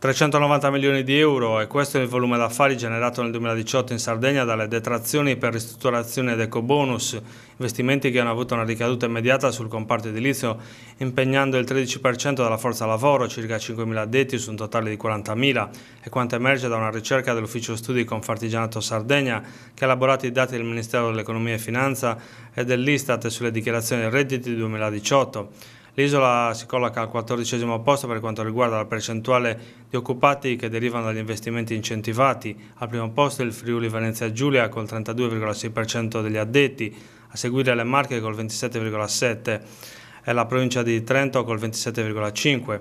390 milioni di euro e questo è il volume d'affari generato nel 2018 in Sardegna dalle detrazioni per ristrutturazione ed ecobonus, investimenti che hanno avuto una ricaduta immediata sul comparto edilizio, impegnando il 13% della forza lavoro, circa 5.000 addetti su un totale di 40.000, è quanto emerge da una ricerca dell'Ufficio Studi Confartigianato Sardegna che ha elaborato i dati del Ministero dell'Economia e Finanza e dell'Istat sulle dichiarazioni dei redditi 2018. L'isola si colloca al quattordicesimo posto per quanto riguarda la percentuale di occupati che derivano dagli investimenti incentivati. Al primo posto il Friuli Venezia Giulia con il 32,6% degli addetti, a seguire le Marche col 27,7% e la provincia di Trento col 27,5%.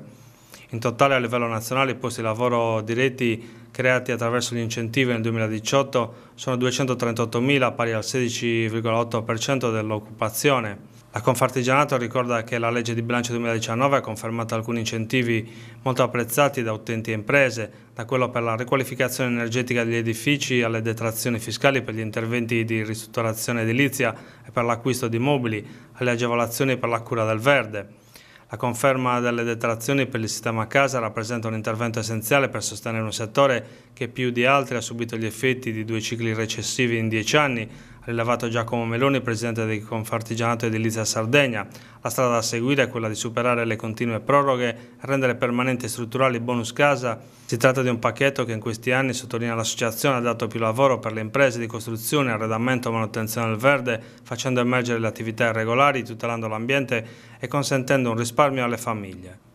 In totale a livello nazionale i posti di lavoro diretti creati attraverso gli incentivi nel 2018 sono 238.000 pari al 16,8% dell'occupazione. La Confartigianato ricorda che la legge di bilancio 2019 ha confermato alcuni incentivi molto apprezzati da utenti e imprese, da quello per la riqualificazione energetica degli edifici alle detrazioni fiscali per gli interventi di ristrutturazione edilizia e per l'acquisto di mobili, alle agevolazioni per la cura del verde. La conferma delle detrazioni per il sistema casa rappresenta un intervento essenziale per sostenere un settore che più di altri ha subito gli effetti di due cicli recessivi in dieci anni, rilevato Giacomo Meloni, presidente del Confartigianato Edilizia Sardegna. La strada da seguire è quella di superare le continue proroghe e rendere permanente e strutturale il bonus casa. Si tratta di un pacchetto che in questi anni, sottolinea l'associazione, ha dato più lavoro per le imprese di costruzione, arredamento e manutenzione del verde, facendo emergere le attività irregolari, tutelando l'ambiente e consentendo un risparmio alle famiglie.